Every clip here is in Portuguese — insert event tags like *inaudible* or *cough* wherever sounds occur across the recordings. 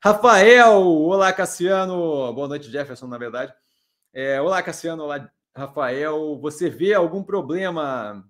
Rafael, olá Cassiano, boa noite Jefferson, na verdade. É, olá Cassiano, olá Rafael. Você vê algum problema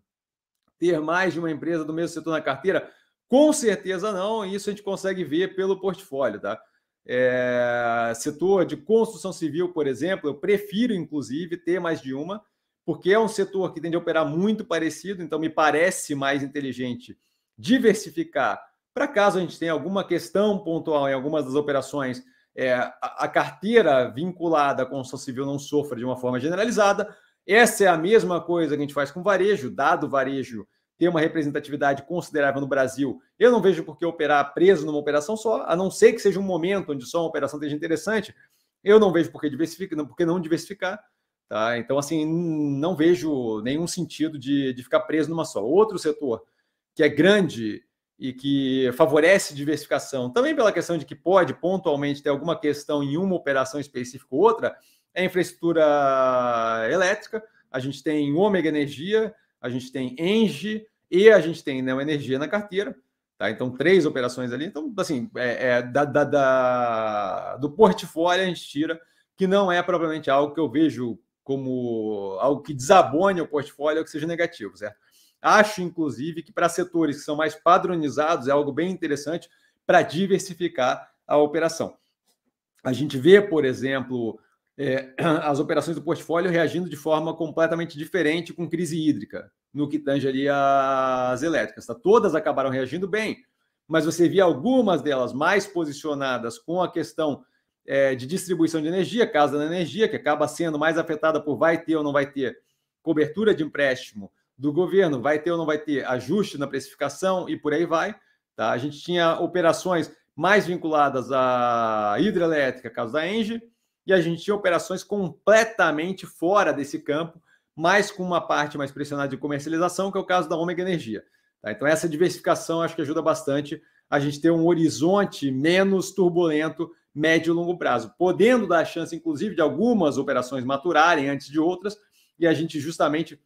ter mais de uma empresa do mesmo setor na carteira? Com certeza não, isso a gente consegue ver pelo portfólio, tá? É, setor de construção civil, por exemplo, eu prefiro inclusive ter mais de uma, porque é um setor que tende a operar muito parecido, então me parece mais inteligente diversificar para caso a gente tenha alguma questão pontual em algumas das operações, é, a, a carteira vinculada à construção civil não sofra de uma forma generalizada. Essa é a mesma coisa que a gente faz com varejo, dado o varejo ter uma representatividade considerável no Brasil, eu não vejo por que operar preso numa operação só, a não ser que seja um momento onde só uma operação esteja interessante, eu não vejo por que diversificar, por que não diversificar. Tá? Então, assim, não vejo nenhum sentido de, de ficar preso numa só. Outro setor que é grande e que favorece diversificação, também pela questão de que pode pontualmente ter alguma questão em uma operação específica ou outra, é infraestrutura elétrica, a gente tem Ômega Energia, a gente tem Engie e a gente tem Neo né, Energia na carteira. Tá? Então, três operações ali. Então, assim, é, é da, da, da, do portfólio a gente tira, que não é propriamente algo que eu vejo como algo que desabone o portfólio ou que seja negativo, certo? Acho, inclusive, que para setores que são mais padronizados é algo bem interessante para diversificar a operação. A gente vê, por exemplo, é, *clears throat* as operações do portfólio reagindo de forma completamente diferente com crise hídrica, no que tange ali as elétricas. Tá? Todas acabaram reagindo bem, mas você via algumas delas mais posicionadas com a questão é, de distribuição de energia, casa da energia, que acaba sendo mais afetada por vai ter ou não vai ter cobertura de empréstimo do governo. Vai ter ou não vai ter ajuste na precificação e por aí vai. Tá? A gente tinha operações mais vinculadas à hidrelétrica, caso da Enge, e a gente tinha operações completamente fora desse campo, mas com uma parte mais pressionada de comercialização, que é o caso da Ômega Energia. Tá? Então, essa diversificação acho que ajuda bastante a gente ter um horizonte menos turbulento, médio e longo prazo, podendo dar a chance, inclusive, de algumas operações maturarem antes de outras, e a gente justamente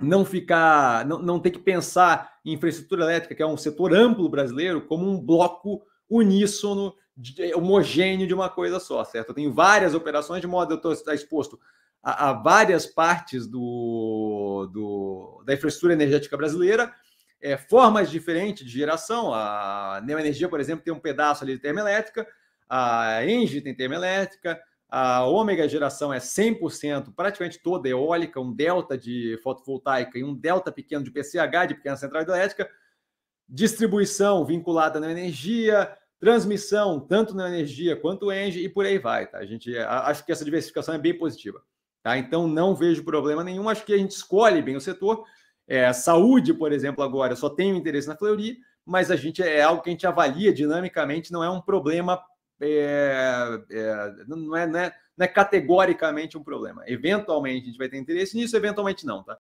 não ficar, não, não ter que pensar em infraestrutura elétrica, que é um setor amplo brasileiro, como um bloco uníssono, de, é, homogêneo de uma coisa só, certo? Eu tenho várias operações de modo eu estou tá exposto a, a, várias partes do, do, da infraestrutura energética brasileira, é, formas diferentes de geração. A Neoenergia, por exemplo, tem um pedaço ali de termoelétrica, a Engie tem termoelétrica, a ômega geração é 100%, praticamente toda eólica, um delta de fotovoltaica e um delta pequeno de PCH, de pequena central hidrelétrica. Distribuição vinculada na energia, transmissão, tanto na energia quanto ENGE, e por aí vai. Tá? A gente acho que essa diversificação é bem positiva. Tá? Então, não vejo problema nenhum. Acho que a gente escolhe bem o setor. É, saúde, por exemplo, agora, só um interesse na Fleury, mas a gente é algo que a gente avalia dinamicamente, não é um problema é, é, não, é, não, é, não é categoricamente um problema. Eventualmente a gente vai ter interesse nisso, eventualmente não, tá?